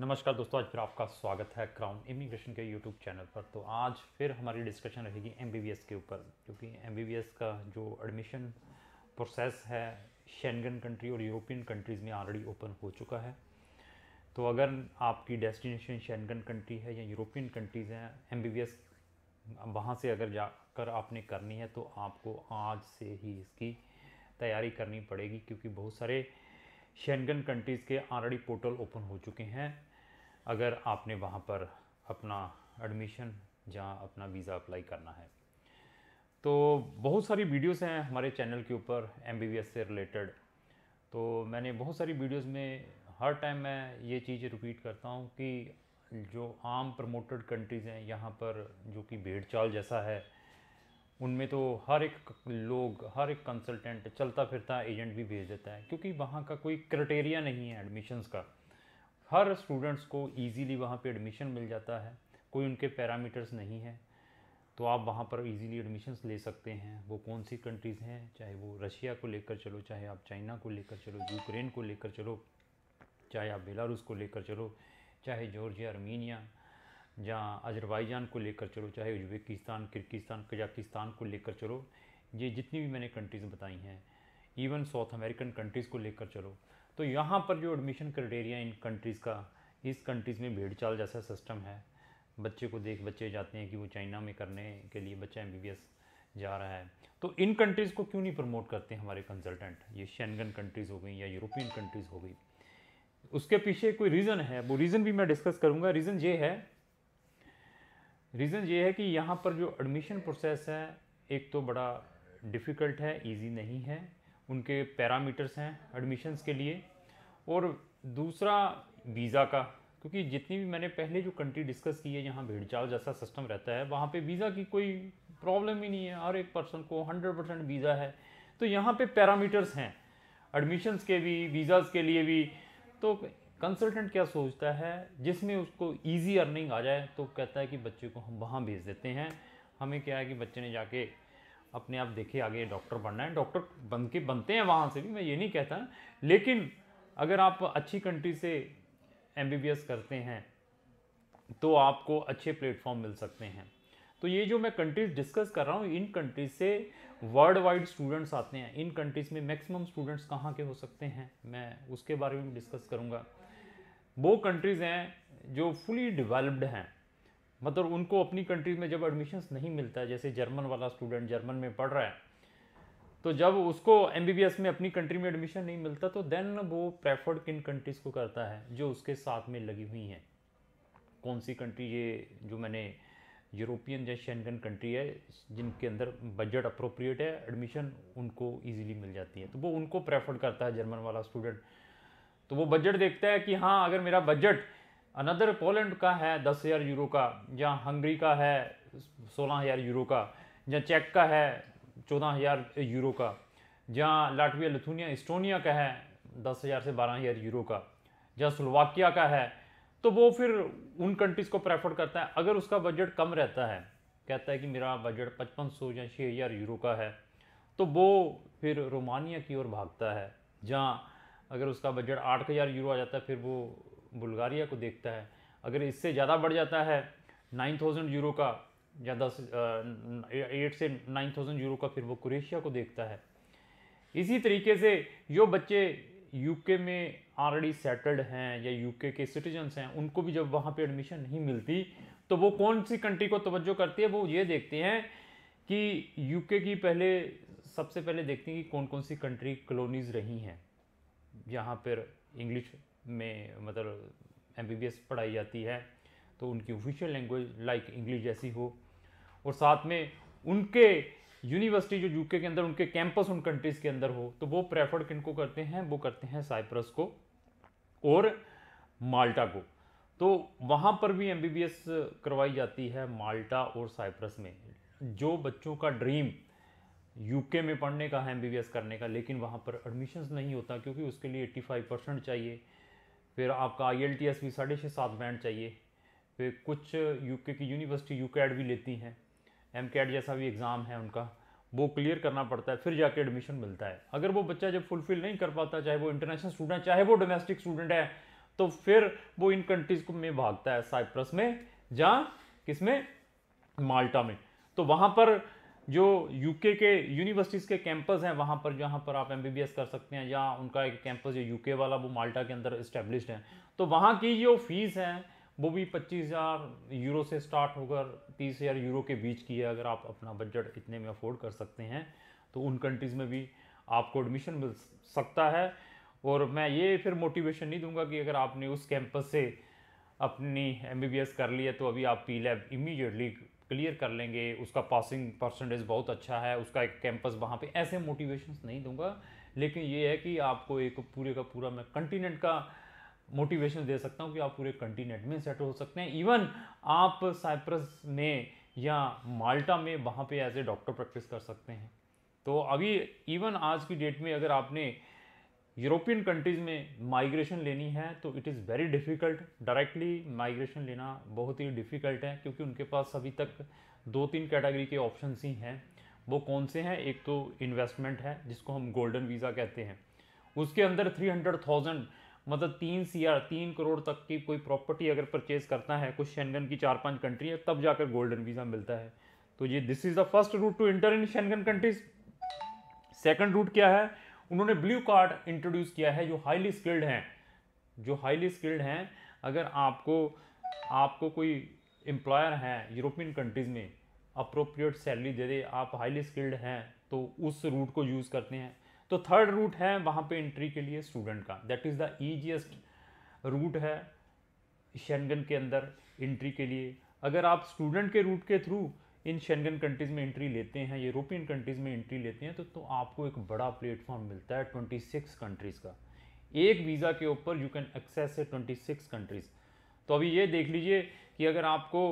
नमस्कार दोस्तों आज फिर आपका स्वागत है क्राउन इमिग्रेशन के यूट्यूब चैनल पर तो आज फिर हमारी डिस्कशन रहेगी एम के ऊपर क्योंकि एम का जो एडमिशन प्रोसेस है शेंगन कंट्री और यूरोपियन कंट्रीज़ में ऑलरेडी ओपन हो चुका है तो अगर आपकी डेस्टिनेशन शेंगन कंट्री है या यूरोपियन कंट्रीज़ हैं एम बी वहाँ से अगर जाकर आपने करनी है तो आपको आज से ही इसकी तैयारी करनी पड़ेगी क्योंकि बहुत सारे शेंगन कंट्रीज़ के आलरेडी पोर्टल ओपन हो चुके हैं अगर आपने वहाँ पर अपना एडमिशन जहाँ अपना वीज़ा अप्लाई करना है तो बहुत सारी वीडियोस हैं हमारे चैनल के ऊपर एम से रिलेटेड तो मैंने बहुत सारी वीडियोस में हर टाइम मैं ये चीज़ रिपीट करता हूँ कि जो आम प्रमोटेड कंट्रीज़ हैं यहाँ पर जो कि भेड़ चाल जैसा है उनमें तो हर एक लोग हर एक कंसल्टेंट चलता फिरता एजेंट भी भेज देता है क्योंकि वहाँ का कोई क्राइटेरिया नहीं है एडमिशन्स का हर स्टूडेंट्स को इजीली वहाँ पे एडमिशन मिल जाता है कोई उनके पैरामीटर्स नहीं है तो आप वहाँ पर इजीली एडमिशन्स ले सकते हैं वो कौन सी कंट्रीज़ हैं चाहे वो रशिया को लेकर चलो चाहे आप चाइना को लेकर चलो यूक्रेन को लेकर चलो चाहे आप बेलारूस को लेकर चलो चाहे जॉर्जिया आर्मीनिया जहाँ अजरबैजान को लेकर चलो चाहे उज्बेकिस्तान किर्गिस्तान कजाकिस्तान को लेकर चलो ये जितनी भी मैंने कंट्रीज़ बताई हैं इवन साउथ अमेरिकन कंट्रीज़ को लेकर चलो तो यहाँ पर जो एडमिशन क्राइटेरिया इन कंट्रीज़ का इस कंट्रीज़ में भीड़ चाल जैसा सिस्टम है बच्चे को देख बच्चे जाते हैं कि वो चाइना में करने के लिए बच्चा एम जा रहा है तो इन कंट्रीज़ को क्यों नहीं प्रमोट करते हमारे कंसल्टेंट ये शैनगन कंट्रीज़ हो गई या यूरोपियन कंट्रीज़ हो गई उसके पीछे कोई रीज़न है वो रीज़न भी मैं डिस्कस करूँगा रीज़न ये है रीज़न ये है कि यहाँ पर जो एडमिशन प्रोसेस है एक तो बड़ा डिफ़िकल्ट है इजी नहीं है उनके पैरामीटर्स हैं एडमिशन्स के लिए और दूसरा वीज़ा का क्योंकि जितनी भी मैंने पहले जो कंट्री डिस्कस की है जहाँ भीड़ चाल जैसा सिस्टम रहता है वहाँ पे वीज़ा की कोई प्रॉब्लम ही नहीं है हर एक पर्सन को 100 परसेंट वीज़ा है तो यहाँ पे पैरामीटर्स हैं एडमिशन्स के भी वीज़ाज़ के लिए भी तो कंसल्टेंट क्या सोचता है जिसमें उसको ईजी अर्निंग आ जाए तो कहता है कि बच्चे को हम वहाँ भेज देते हैं हमें क्या है कि बच्चे ने जाके अपने आप देखे आगे डॉक्टर बनना है डॉक्टर बन के बनते हैं वहाँ से भी मैं ये नहीं कहता लेकिन अगर आप अच्छी कंट्री से एम करते हैं तो आपको अच्छे प्लेटफॉर्म मिल सकते हैं तो ये जो मैं कंट्रीज डिस्कस कर रहा हूँ इन कंट्रीज से वर्ल्ड वाइड स्टूडेंट्स आते हैं इन कंट्रीज़ में मैक्सिमम स्टूडेंट्स कहाँ के हो सकते हैं मैं उसके बारे में डिस्कस करूँगा वो कंट्रीज़ हैं जो फुली डेवलप्ड हैं मतलब उनको अपनी कंट्रीज़ में जब एडमिशन्स नहीं मिलता जैसे जर्मन वाला स्टूडेंट जर्मन में पढ़ रहा है तो जब उसको एम में अपनी कंट्री में एडमिशन नहीं मिलता तो देन वो प्रेफर्ड किन कंट्रीज़ को करता है जो उसके साथ में लगी हुई हैं कौन सी कंट्री ये जो मैंने यूरोपियन या शेंगन कंट्री है जिनके अंदर बजट अप्रोप्रिएट है एडमिशन उनको इजीली मिल जाती है तो वो उनको प्रेफर करता है जर्मन वाला स्टूडेंट तो वो बजट देखता है कि हाँ अगर मेरा बजट अनदर पोलैंड का है दस हज़ार यूरो का या हंगरी का है सोलह हज़ार यूरो का या चेक का है चौदह हज़ार यूरो का या लाटविया लिथुनिया इस्टोनिया का है दस हज़ार से बारह हज़ार यूरो का या स्लोवाकिया का है तो वो फिर उन कंट्रीज़ को प्रेफर करता है अगर उसका बजट कम रहता है कहता है कि मेरा बजट पचपन सौ या छः हज़ार यूरो का है तो वो फिर रोमानिया की ओर भागता है जहाँ अगर उसका बजट आठ हज़ार यूरो आ जाता है फिर वो बुल्गारिया को देखता है अगर इससे ज़्यादा बढ़ जाता है नाइन थाउजेंड यूरो का या दस एट से नाइन थाउजेंड यूरो का फिर वो क्रेशिया को देखता है इसी तरीके से जो बच्चे यूके में ऑलरेडी सेटल्ड हैं या यूके के सिटीजन्स हैं उनको भी जब वहाँ पे एडमिशन नहीं मिलती तो वो कौन सी कंट्री को तवज्जो करती है वो ये देखते हैं कि यूके की पहले सबसे पहले देखते हैं कि कौन कौन सी कंट्री कलोनीज़ रही हैं यहाँ पर इंग्लिश में मतलब एम पढ़ाई जाती है तो उनकी ऑफिशियल लैंग्वेज लाइक इंग्लिश जैसी हो और साथ में उनके यूनिवर्सिटी जो यूके के अंदर उनके कैंपस उन कंट्रीज़ के अंदर हो तो वो प्रेफर्ड किनको करते हैं वो करते हैं साइप्रस को और माल्टा को तो वहाँ पर भी एम करवाई जाती है माल्टा और साइप्रस में जो बच्चों का ड्रीम यूके में पढ़ने का है एम करने का लेकिन वहाँ पर एडमिशन्स नहीं होता क्योंकि उसके लिए 85 परसेंट चाहिए फिर आपका आई एल भी साढ़े छः सात बैंड चाहिए फिर कुछ यूके की यूनिवर्सिटी यू भी लेती हैं एम जैसा भी एग्ज़ाम है उनका वो क्लियर करना पड़ता है फिर जाके एडमिशन मिलता है अगर वो बच्चा जब फुलफ़िल नहीं कर पाता चाहे वो इंटरनेशनल स्टूडेंट चाहे वो डोमेस्टिक स्टूडेंट है तो फिर वो इन कंट्रीज़ में भागता है साइप्रस में जहाँ किस में माल्टा में तो वहाँ पर जो यूके के यूनिवर्सिटीज़ के कैंपस हैं वहाँ पर जहाँ पर आप एम कर सकते हैं या उनका एक कैंपस जो यूके वाला वो माल्टा के अंदर इस्टेब्लिश है तो वहाँ की जो फ़ीस है वो भी पच्चीस हज़ार यूरो से स्टार्ट होकर तीस हज़ार यूरो के बीच की है अगर आप अपना बजट इतने में अफोर्ड कर सकते हैं तो उन कंट्रीज़ में भी आपको एडमिशन मिल सकता है और मैं ये फिर मोटिवेशन नहीं दूंगा कि अगर आपने उस कैंपस से अपनी एम कर ली है तो अभी आप पी लैब इमीडिएटली क्लियर कर लेंगे उसका पासिंग परसेंटेज बहुत अच्छा है उसका एक कैंपस वहाँ पे ऐसे मोटिवेशंस नहीं दूंगा लेकिन ये है कि आपको एक पूरे का पूरा मैं कंटिनेंट का मोटिवेशन दे सकता हूँ कि आप पूरे कंटिनेंट में सेटल हो सकते हैं इवन आप साइप्रस में या माल्टा में वहाँ पे एज ए डॉक्टर प्रैक्टिस कर सकते हैं तो अभी इवन आज की डेट में अगर आपने यूरोपियन कंट्रीज़ में माइग्रेशन लेनी है तो it is very difficult directly migration लेना बहुत ही डिफ़िकल्ट है क्योंकि उनके पास अभी तक दो तीन कैटेगरी के ऑप्शन ही हैं वो कौन से हैं एक तो इन्वेस्टमेंट है जिसको हम गोल्डन वीज़ा कहते हैं उसके अंदर थ्री हंड्रेड थाउजेंड मतलब तीन सी आर तीन करोड़ तक की कोई प्रॉपर्टी अगर परचेज़ करता है कुछ शेंगन की चार पाँच कंट्री है तब जाकर गोल्डन वीज़ा मिलता है तो ये this is the first route to enter in Schengen countries second route क्या है उन्होंने ब्लू कार्ड इंट्रोड्यूस किया है जो हाईली स्किल्ड हैं जो हाईली स्किल्ड हैं अगर आपको आपको कोई एम्प्लॉयर हैं यूरोपियन कंट्रीज़ में अप्रोप्रिएट सैलरी दे दे आप हाईली स्किल्ड हैं तो उस रूट को यूज़ करते हैं तो थर्ड रूट है वहाँ पे एंट्री के लिए स्टूडेंट का that is the easiest route है शेंगन के अंदर एंट्री के लिए अगर आप स्टूडेंट के रूट के थ्रू इन शेंगन कंट्रीज़ में एंट्री लेते हैं यूरोपियन कंट्रीज़ में एंट्री लेते हैं तो, तो आपको एक बड़ा प्लेटफॉर्म मिलता है ट्वेंटी सिक्स कंट्रीज़ का एक वीज़ा के ऊपर यू कैन एक्सेस है ट्वेंटी सिक्स कंट्रीज़ तो अभी ये देख लीजिए कि अगर आपको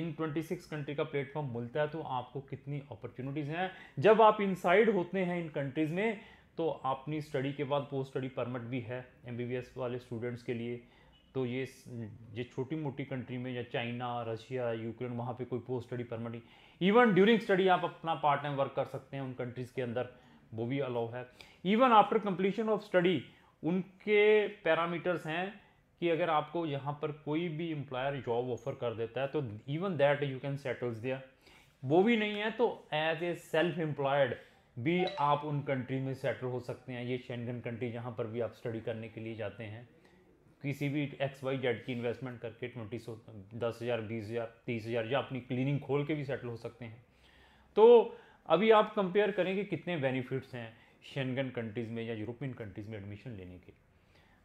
इन 26 कंट्री का प्लेटफॉर्म मिलता है तो आपको कितनी अपॉर्चुनिटीज़ हैं जब आप इनसाइड होते हैं इन कंट्रीज़ में तो अपनी स्टडी के बाद पोस्ट स्टडी परमिट भी है एम वाले स्टूडेंट्स के लिए तो ये ये छोटी मोटी कंट्री में या चाइना रशिया यूक्रेन वहाँ पे कोई post study permanent even during study आप अपना पार्ट टाइम वर्क कर सकते हैं उन कंट्रीज़ के अंदर वो भी अलाउ है even after completion of study उनके पैरामीटर्स हैं कि अगर आपको यहाँ पर कोई भी एम्प्लॉयर जॉब ऑफर कर देता है तो even that you can settles दिया वो भी नहीं है तो एज ए सेल्फ एम्प्लॉयड भी आप उन कंट्री में सेटल हो सकते हैं ये शेंगन कंट्री जहाँ पर भी आप स्टडी करने के लिए जाते हैं किसी भी एक्स वाई जेड की इन्वेस्टमेंट करके ट्वेंटी सौ दस हज़ार बीस हज़ार तीस हज़ार या अपनी क्लीनिंग खोल के भी सेटल हो सकते हैं तो अभी आप कंपेयर करें कि कितने बेनिफिट्स हैं शेंगन कंट्रीज़ में या यूरोपियन कंट्रीज़ में एडमिशन लेने के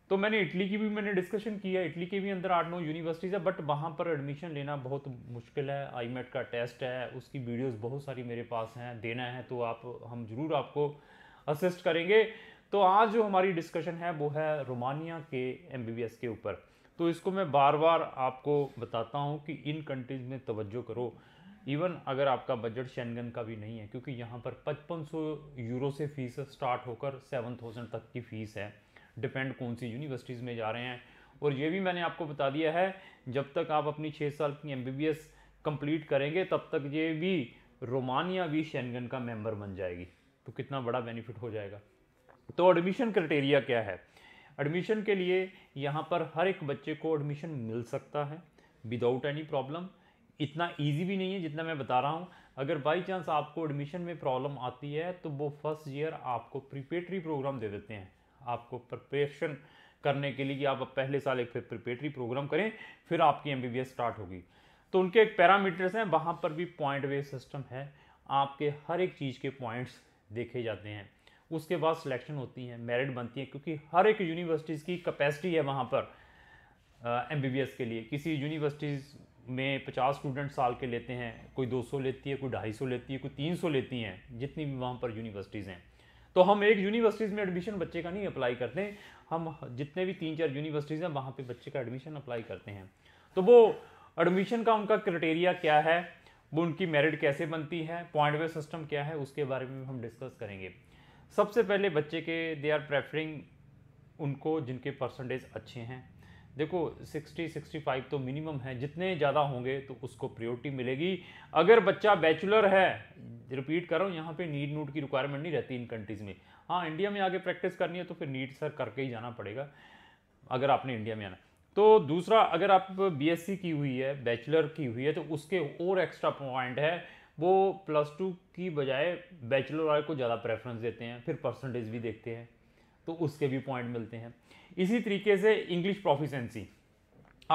तो मैंने इटली की भी मैंने डिस्कशन किया इटली के भी अंदर आठ नौ यूनिवर्सिटीज़ है बट वहाँ पर एडमिशन लेना बहुत मुश्किल है आई मेट e का टेस्ट है उसकी वीडियोस बहुत सारी मेरे पास हैं देना है तो आप हम ज़रूर आपको असिस्ट करेंगे तो आज जो हमारी डिस्कशन है वो है रोमानिया के एम के ऊपर तो इसको मैं बार बार आपको बताता हूँ कि इन कंट्रीज़ में तवज्जो करो इवन अगर आपका बजट शैनगन का भी नहीं है क्योंकि यहाँ पर 5500 यूरो से फ़ीस स्टार्ट होकर 7000 तक की फ़ीस है डिपेंड कौन सी यूनिवर्सिटीज़ में जा रहे हैं और ये भी मैंने आपको बता दिया है जब तक आप अपनी छः साल की एम बी कंप्लीट करेंगे तब तक ये भी रोमानिया भी शैनगन का मेम्बर बन जाएगी तो कितना बड़ा बेनिफिट हो जाएगा तो एडमिशन क्राइटेरिया क्या है एडमिशन के लिए यहाँ पर हर एक बच्चे को एडमिशन मिल सकता है विदाउट एनी प्रॉब्लम इतना इजी भी नहीं है जितना मैं बता रहा हूँ अगर बाई चांस आपको एडमिशन में प्रॉब्लम आती है तो वो फर्स्ट ईयर आपको प्रिपेटरी प्रोग्राम दे देते हैं आपको प्रिपरेशन करने के लिए कि आप पहले साल एक फिर प्रिपेटरी प्रोग्राम करें फिर आपकी एम स्टार्ट होगी तो उनके एक पैरामीटर्स हैं वहाँ पर भी पॉइंट वे सिस्टम है आपके हर एक चीज़ के पॉइंट्स देखे जाते हैं उसके बाद सिलेक्शन होती हैं मेरिट बनती हैं क्योंकि हर एक यूनिवर्सिटीज़ की कैपेसिटी है वहाँ पर एम बी बी एस के लिए किसी यूनिवर्सिटीज़ में पचास स्टूडेंट साल के लेते हैं कोई दो सौ लेती है कोई ढाई सौ लेती है कोई तीन सौ लेती हैं जितनी भी वहाँ पर यूनिवर्सिटीज़ हैं तो हम एक यूनिवर्सिटीज़ में एडमिशन बच्चे का नहीं अप्लाई करते हम जितने भी तीन चार यूनिवर्सिटीज़ हैं वहाँ पर बच्चे का एडमिशन अप्लाई करते हैं तो वो एडमिशन का उनका क्राइटेरिया क्या है वो उनकी मेरिट कैसे बनती है पॉइंट वे सिस्टम क्या है उसके बारे में हम डिस्कस करेंगे सबसे पहले बच्चे के दे आर प्रेफरिंग उनको जिनके परसेंटेज अच्छे हैं देखो 60 65 तो मिनिमम है जितने ज़्यादा होंगे तो उसको प्रियोरिटी मिलेगी अगर बच्चा बैचलर है रिपीट कर रहा हूँ यहाँ पे नीट नूट की रिक्वायरमेंट नहीं रहती इन कंट्रीज़ में हाँ इंडिया में आगे प्रैक्टिस करनी है तो फिर नीट सर करके ही जाना पड़ेगा अगर आपने इंडिया में आना तो दूसरा अगर आप बीएससी की हुई है बैचलर की हुई है तो उसके और एक्स्ट्रा पॉइंट है वो प्लस टू की बजाय बैचलर वाले को ज़्यादा प्रेफरेंस देते हैं फिर परसेंटेज भी देखते हैं तो उसके भी पॉइंट मिलते हैं इसी तरीके से इंग्लिश प्रोफिशेंसी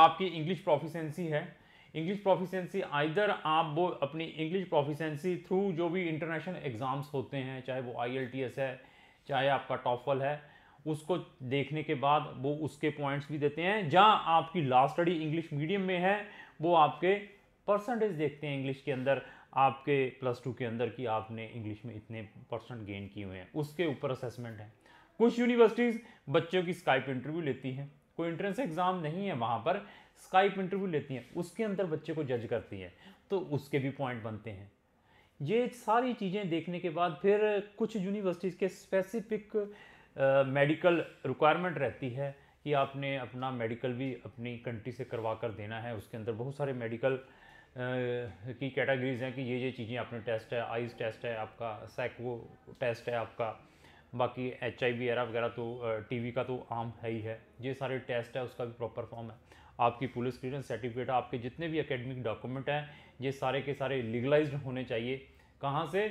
आपकी इंग्लिश प्रोफिशेंसी है इंग्लिश प्रोफिशेंसी आइदर आप वो अपनी इंग्लिश प्रोफिशेंसी थ्रू जो भी इंटरनेशनल एग्ज़ाम्स होते हैं चाहे वो आई है चाहे आपका टॉफल है उसको देखने के बाद वो उसके पॉइंट्स भी देते हैं जहाँ आपकी लास्ट स्टडी इंग्लिश मीडियम में है वो आपके परसेंटेज देखते हैं इंग्लिश के अंदर आपके प्लस टू के अंदर कि आपने इंग्लिश में इतने परसेंट गेन किए हुए हैं उसके ऊपर असेसमेंट है कुछ यूनिवर्सिटीज़ बच्चों की स्काइप इंटरव्यू लेती हैं कोई इंट्रेंस एग्ज़ाम नहीं है वहाँ पर स्काइप इंटरव्यू लेती हैं उसके अंदर बच्चे को जज करती है तो उसके भी पॉइंट बनते हैं ये सारी चीज़ें देखने के बाद फिर कुछ यूनिवर्सिटीज़ के स्पेसिफिक मेडिकल रिक्वायरमेंट रहती है कि आपने अपना मेडिकल भी अपनी कंट्री से करवा कर देना है उसके अंदर बहुत सारे मेडिकल की कैटेगरीज़ हैं कि ये ये चीज़ें आपने टेस्ट है आइज टेस्ट है आपका सैकवो टेस्ट है आपका बाकी एच आई एरा वगैरह तो टीवी का तो आम है ही है ये सारे टेस्ट है उसका भी प्रॉपर फॉर्म है आपकी पुलिस क्लियरेंस सर्टिफिकेट आपके जितने भी एकेडमिक डॉक्यूमेंट हैं ये सारे के सारे लीगलाइज होने चाहिए कहाँ से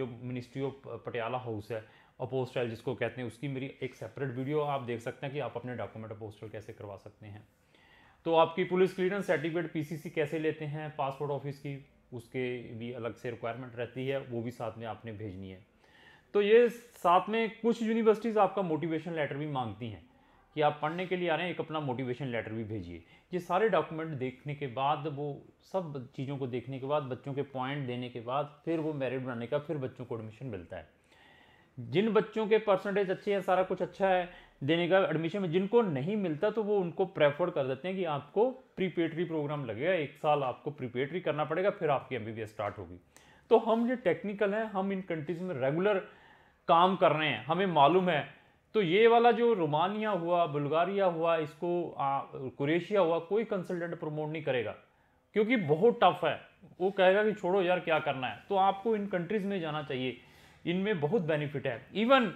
जो मिनिस्ट्री ऑफ पटियाला हाउस है अपोस्टल जिसको कहते हैं उसकी मेरी एक सेपरेट वीडियो आप देख सकते हैं कि आप अपने डॉक्यूमेंट अपोस्टल कैसे करवा सकते हैं तो आपकी पुलिस क्लियरेंस सर्टिफिकेट पीसीसी कैसे लेते हैं पासपोर्ट ऑफिस की उसके भी अलग से रिक्वायरमेंट रहती है वो भी साथ में आपने भेजनी है तो ये साथ में कुछ यूनिवर्सिटीज़ आपका मोटिवेशन लेटर भी मांगती हैं कि आप पढ़ने के लिए आ रहे हैं एक अपना मोटिवेशन लेटर भी भेजिए ये सारे डॉक्यूमेंट देखने के बाद वो सब चीज़ों को देखने के बाद बच्चों के पॉइंट देने के बाद फिर वो मेरिट बनाने का फिर बच्चों को एडमिशन मिलता है जिन बच्चों के परसेंटेज अच्छे हैं सारा कुछ अच्छा है देने का एडमिशन में जिनको नहीं मिलता तो वो उनको प्रेफर कर देते हैं कि आपको प्रीपेटरी प्रोग्राम लगेगा एक साल आपको प्रीपेटरी करना पड़ेगा फिर आपकी एम स्टार्ट होगी तो हम जो टेक्निकल हैं हम इन कंट्रीज़ में रेगुलर काम कर रहे हैं हमें मालूम है तो ये वाला जो रोमानिया हुआ बुल्गारिया हुआ इसको कुरेशिया हुआ कोई कंसल्टेंट प्रमोट नहीं करेगा क्योंकि बहुत टफ है वो कहेगा कि छोड़ो यार क्या करना है तो आपको इन कंट्रीज़ में जाना चाहिए इनमें बहुत बेनिफिट है इवन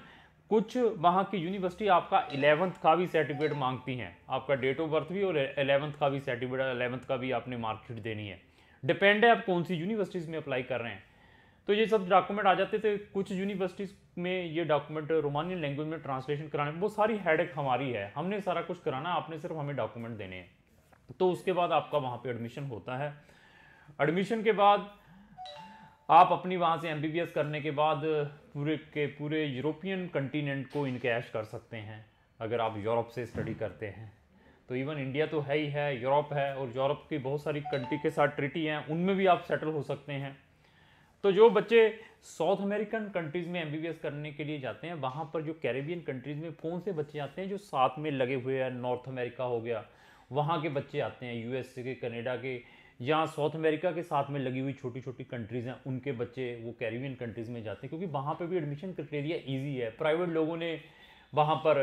कुछ वहाँ की यूनिवर्सिटी आपका एलेवंथ का भी सर्टिफिकेट मांगती हैं आपका डेट ऑफ बर्थ भी और एलेवंथ का भी सर्टिफिकेट एलेवंथ का भी आपने मार्कशीट देनी है डिपेंड है आप कौन सी यूनिवर्सिटीज़ में अप्लाई कर रहे हैं तो ये सब डॉक्यूमेंट आ जाते थे कुछ यूनिवर्सिटीज़ में ये डॉक्यूमेंट रोमानियन लैंग्वेज में ट्रांसलेशन कराने वो सारी हेडेक हमारी है हमने सारा कुछ कराना आपने सिर्फ हमें डॉक्यूमेंट देने हैं तो उसके बाद आपका वहाँ पर एडमिशन होता है एडमिशन के बाद आप अपनी वहाँ से एम करने के बाद पूरे के पूरे यूरोपियन कंटिनेंट को इनकेश कर सकते हैं अगर आप यूरोप से स्टडी करते हैं तो इवन इंडिया तो है ही है यूरोप है और यूरोप की बहुत सारी कंट्री के साथ ट्रिटी हैं उनमें भी आप सेटल हो सकते हैं तो जो बच्चे साउथ अमेरिकन कंट्रीज़ में एम करने के लिए जाते हैं वहाँ पर जो कैरेबियन कंट्रीज़ में कौन से बच्चे आते हैं जो साथ में लगे हुए हैं नॉर्थ अमेरिका हो गया वहाँ के बच्चे आते हैं यूएसए के कनेडा के या साउथ अमेरिका के साथ में लगी हुई छोटी छोटी कंट्रीज़ हैं उनके बच्चे वो कैरिबियन कंट्रीज़ में जाते हैं क्योंकि वहाँ पर भी एडमिशन क्राइटेरिया ईजी है प्राइवेट लोगों ने वहाँ पर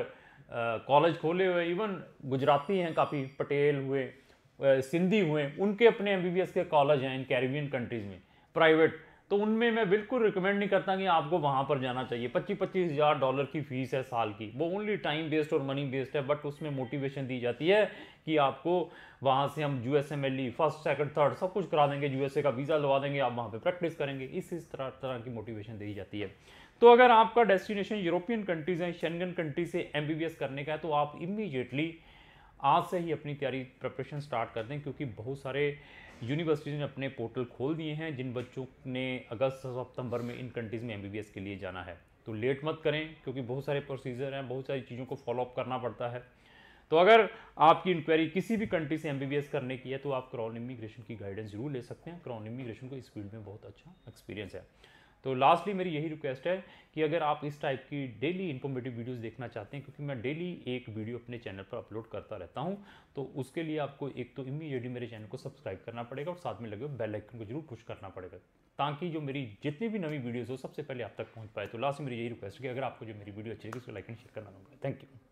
कॉलेज खोले हुए इवन गुजराती हैं काफ़ी पटेल हुए सिंधी हुए उनके अपने एम के कॉलेज हैं इन कैरिबियन कंट्रीज़ में प्राइवेट तो उनमें मैं बिल्कुल रिकमेंड नहीं करता कि आपको वहाँ पर जाना चाहिए पच्चीस पच्चीस हज़ार डॉलर की फ़ीस है साल की वो ओनली टाइम बेस्ड और मनी बेस्ड है बट उसमें मोटिवेशन दी जाती है कि आपको वहाँ से हम U S M L E first second third सब कुछ करा देंगे यू एस ए का वीज़ा लगा देंगे आप वहाँ पर प्रैक्टिस करेंगे इस इस तरह तरह की मोटिवेशन दी जाती है तो अगर आपका डेस्टिनेशन यूरोपियन कंट्रीज़ हैं शेंगन कंट्री से एम बी बी एस करने का है तो आप इमीजिएटली आज से ही अपनी तैयारी प्रिपरेशन स्टार्ट कर दें क्योंकि बहुत सारे यूनिवर्सिटीज़ ने अपने पोर्टल खोल दिए हैं जिन बच्चों ने अगस्त सितंबर में इन कंट्रीज़ में एम के लिए जाना है तो लेट मत करें क्योंकि बहुत सारे प्रोसीजर हैं बहुत सारी चीज़ों को फॉलोअप करना पड़ता है तो अगर आपकी इंक्वायरी किसी भी कंट्री से एम करने की है तो आप क्राउन इमिग्रेशन की गाइडेंस जरूर ले सकते हैं क्राउन इमिग्रेशन को इस फील्ड में बहुत अच्छा एक्सपीरियंस है तो लास्टली मेरी यही रिक्वेस्ट है कि अगर आप इस टाइप की डेली इन्फॉर्मेटिव वीडियोस देखना चाहते हैं क्योंकि मैं डेली एक वीडियो अपने चैनल पर अपलोड करता रहता हूं तो उसके लिए आपको एक तो इमीडिएटली मेरे चैनल को सब्सक्राइब करना पड़ेगा और साथ में लगे बेल आइकन को जरूर पुश करना पड़ेगा ताकि जो मेरी जितनी भी नवी वीडियोज़ हो सबसे पहले आप तक पहुँच पाए तो लास्ट में मेरी यही रिक्वेस्ट है कि अगर आपको जो मेरी वीडियो अच्छी लगी उसको लाइक एंड शेयर करना होगा थैंक यू